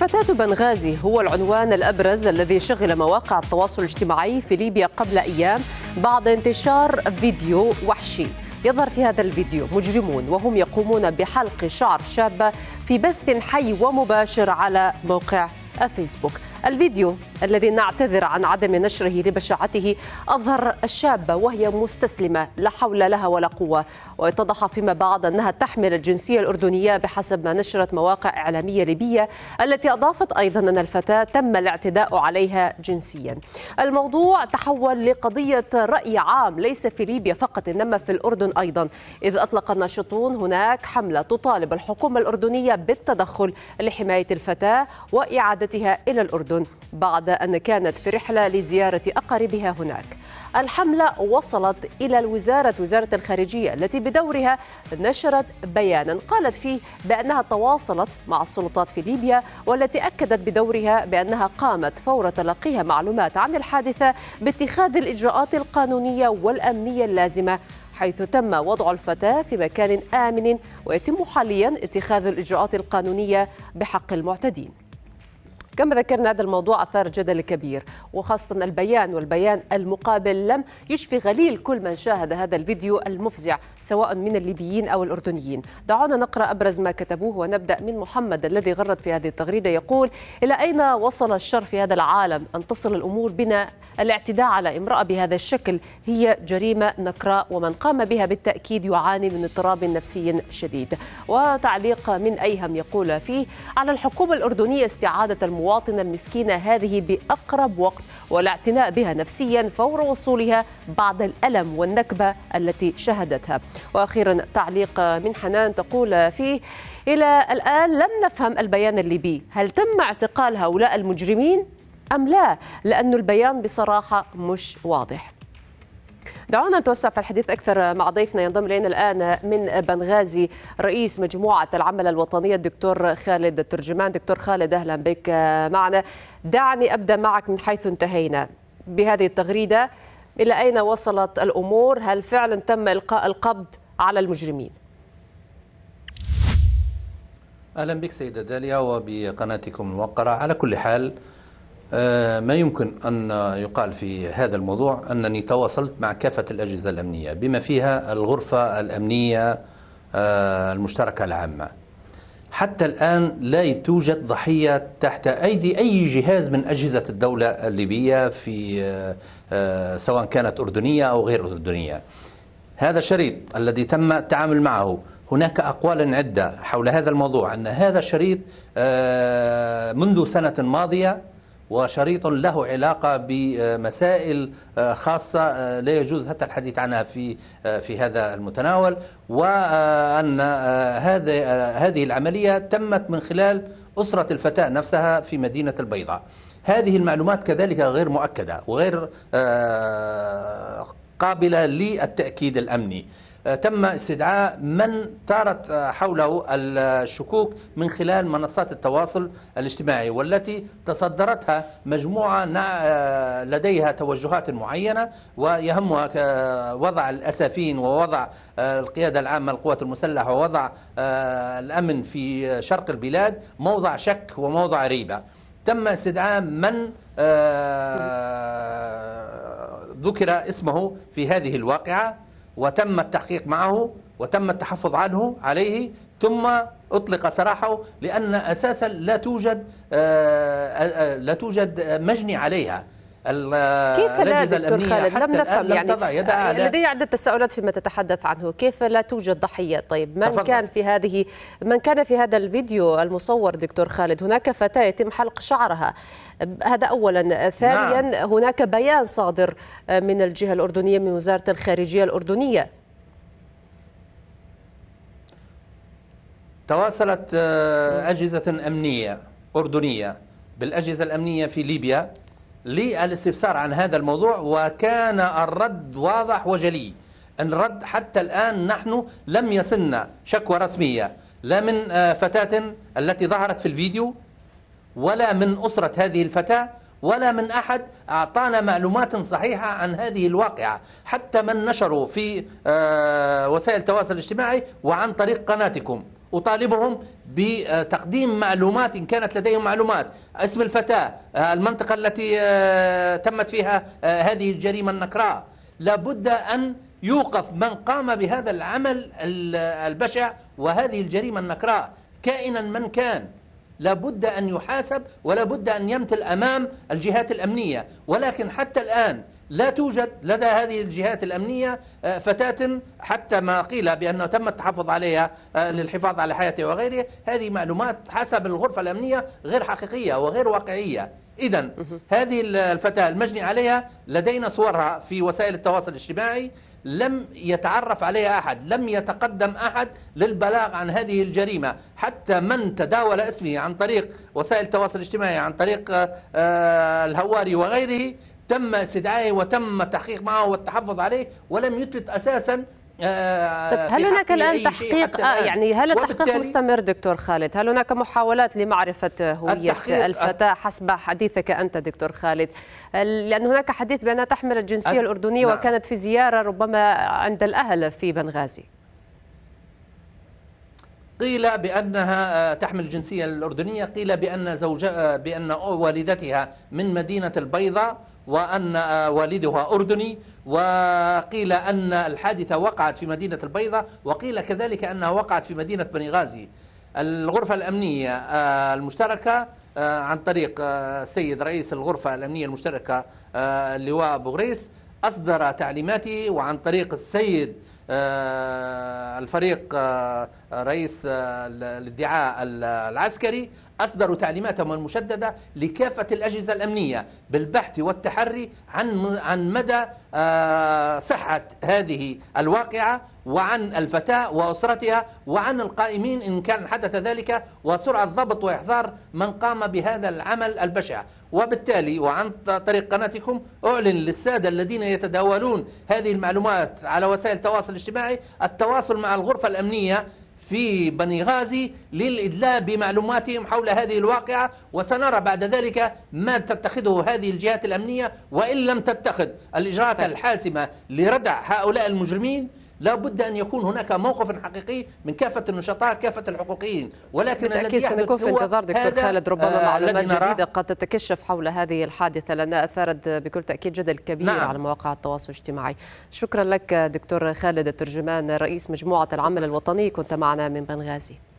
فتاة بنغازي هو العنوان الأبرز الذي شغل مواقع التواصل الاجتماعي في ليبيا قبل أيام بعد انتشار فيديو وحشي يظهر في هذا الفيديو مجرمون وهم يقومون بحلق شعر شابة في بث حي ومباشر على موقع فيسبوك الفيديو الذي نعتذر عن عدم نشره لبشاعته أظهر الشابة وهي مستسلمة لا حول لها ولا قوة واتضح فيما بعد أنها تحمل الجنسية الأردنية بحسب ما نشرت مواقع إعلامية ليبية التي أضافت أيضا أن الفتاة تم الاعتداء عليها جنسيا الموضوع تحول لقضية رأي عام ليس في ليبيا فقط إنما في الأردن أيضا إذ أطلق الناشطون هناك حملة تطالب الحكومة الأردنية بالتدخل لحماية الفتاة وإعادتها إلى الأردن بعد أن كانت في رحلة لزيارة أقاربها هناك الحملة وصلت إلى الوزارة وزارة الخارجية التي بدورها نشرت بيانا قالت فيه بأنها تواصلت مع السلطات في ليبيا والتي أكدت بدورها بأنها قامت فور تلقيها معلومات عن الحادثة باتخاذ الإجراءات القانونية والأمنية اللازمة حيث تم وضع الفتاة في مكان آمن ويتم حاليا اتخاذ الإجراءات القانونية بحق المعتدين كما ذكرنا هذا الموضوع أثار جدل كبير وخاصة البيان والبيان المقابل لم يشفي غليل كل من شاهد هذا الفيديو المفزع سواء من الليبيين أو الأردنيين دعونا نقرأ أبرز ما كتبوه ونبدأ من محمد الذي غرد في هذه التغريدة يقول إلى أين وصل الشر في هذا العالم أن تصل الأمور بنا الاعتداء على امرأة بهذا الشكل هي جريمة نكراء ومن قام بها بالتأكيد يعاني من اضطراب نفسي شديد وتعليق من أيهم يقول فيه على الحكومة الأردنية استعادة المواطنين المواطنة المسكينة هذه بأقرب وقت والاعتناء بها نفسيا فور وصولها بعد الألم والنكبة التي شهدتها وأخيرا تعليق من حنان تقول فيه إلى الآن لم نفهم البيان الليبي هل تم اعتقال هؤلاء المجرمين أم لا لأن البيان بصراحة مش واضح دعونا نتوسع في الحديث أكثر مع ضيفنا ينضم إلينا الآن من بنغازي رئيس مجموعة العمل الوطنية الدكتور خالد الترجمان دكتور خالد أهلا بك معنا دعني أبدأ معك من حيث انتهينا بهذه التغريدة إلى أين وصلت الأمور هل فعلا تم إلقاء القبض على المجرمين أهلا بك سيدة داليا وبقناتكم الموقرة على كل حال آه، ما يمكن أن يقال في هذا الموضوع أنني تواصلت مع كافة الأجهزة الأمنية بما فيها الغرفة الأمنية آه، المشتركة العامة حتى الآن لا توجد ضحية تحت أيدي أي جهاز من أجهزة الدولة الليبية في آه، سواء كانت أردنية أو غير أردنية هذا الشريط الذي تم التعامل معه هناك أقوال عدة حول هذا الموضوع أن هذا الشريط منذ سنة ماضية وشريط له علاقة بمسائل آه، خاصة آه، لا يجوز حتى الحديث عنها في آه، في هذا المتناول وأن هذا هذه العملية تمت من خلال أسرة الفتاة نفسها في مدينة البيضاء هذه المعلومات كذلك غير مؤكدة وغير قابلة للتأكيد الأمني آه، تم استدعاء من طارت آه، حوله الشكوك من خلال منصات التواصل الاجتماعي والتي تصدرتها مجموعة آه، لديها توجهات معينة ويهمها وضع الأسافين ووضع القيادة العامة للقوات المسلحة ووضع الأمن في شرق البلاد موضع شك وموضع ريبة تم استدعاء من ذكر اسمه في هذه الواقعة وتم التحقيق معه وتم التحفظ عنه عليه ثم اطلق سراحه لان اساسا لا توجد آه، آه، آه، لا توجد مجني عليها كيف لا دكتور خالد لم نفهم لم يعني, يعني لدي عدة تساؤلات فيما تتحدث عنه كيف لا توجد ضحية طيب من أفضل. كان في هذه من كان في هذا الفيديو المصور دكتور خالد هناك فتاة يتم حلق شعرها هذا اولا ثانيا نعم. هناك بيان صادر من الجهة الأردنية من وزارة الخارجية الأردنية تواصلت آه، أجهزة أمنية أردنية بالأجهزة الأمنية في ليبيا للاستفسار عن هذا الموضوع وكان الرد واضح وجلي الرد حتى الآن نحن لم يصلنا شكوى رسمية لا من آه، فتاة التي ظهرت في الفيديو ولا من أسرة هذه الفتاة ولا من أحد أعطانا معلومات صحيحة عن هذه الواقعة حتى من نشروا في آه، وسائل التواصل الاجتماعي وعن طريق قناتكم أطالبهم بتقديم معلومات إن كانت لديهم معلومات اسم الفتاة آه، المنطقة التي آه، تمت فيها آه، هذه الجريمة النكراء لابد أن يوقف من قام بهذا العمل البشع وهذه الجريمة النكراء كائنا من كان لا بد أن يحاسب ولا بد أن يمثل أمام الجهات الأمنية ولكن حتى الآن لا توجد لدى هذه الجهات الأمنية آه، فتاة حتى ما قيل بأنه تم التحفظ عليها آه، للحفاظ على حياتها وغيره هذه معلومات حسب الغرفة الأمنية غير حقيقية وغير واقعية إذا هذه الفتاة المجني عليها لدينا صورها في وسائل التواصل الاجتماعي لم يتعرف عليها أحد لم يتقدم أحد للبلاغ عن هذه الجريمة حتى من تداول اسمه عن طريق وسائل التواصل الاجتماعي عن طريق آه، آه، الهواري وغيره تم استدعائه وتم التحقيق معه والتحفظ عليه ولم يثبت أساسا آه، طيب طب هل هناك الان تحقيق آه يعني هل التحقيق مستمر دكتور خالد؟ هل هناك محاولات لمعرفه هويه الفتاه حسب حديثك انت دكتور خالد؟ لان هناك حديث بانها تحمل الجنسيه الاردنيه نعم. وكانت في زياره ربما عند الاهل في بنغازي. قيل بانها آه، تحمل الجنسيه الاردنيه، قيل بان زوجها آه، بان والدتها من مدينه البيضاء وأن آه، والدها أردني وقيل أن الحادثة وقعت في مدينة البيضة وقيل كذلك أنها وقعت في مدينة بني غازي الغرفة الأمنية آه، المشتركة آه، عن طريق السيد رئيس الغرفة الأمنية المشتركة اللواء أبو غريس أصدر تعليماته وعن طريق السيد الفريق رئيس آه، الادعاء العسكري أصدروا تعليمات مشددة لكافة الأجهزة الأمنية بالبحث والتحري عن عن مدى آه، صحة هذه الواقعة وعن الفتاة وأسرتها وعن القائمين إن كان حدث ذلك وسرعة ضبط وإحضار من قام بهذا العمل البشع وبالتالي وعن طريق قناتكم أعلن للسادة الذين يتداولون هذه المعلومات على وسائل التواصل الاجتماعي التواصل مع الغرفة الأمنية في بني غازي للإدلاء بمعلوماتهم حول هذه الواقعة وسنرى بعد ذلك ما تتخذه هذه الجهات الأمنية وإن لم تتخذ الإجراءات طيب. الحاسمة لردع هؤلاء المجرمين لا بد أن يكون هناك موقف حقيقي من كافة النشطاء كافة الحقوقيين ولكن بالتأكيد سنكون في انتظار دكتور خالد ربما آه، معلومات جديدة قد تتكشف حول هذه الحادثة لأنها أثارت بكل تأكيد جدل كبير نعم. على مواقع التواصل الاجتماعي شكرا لك دكتور خالد الترجمان رئيس مجموعة العمل الوطني كنت معنا من بنغازي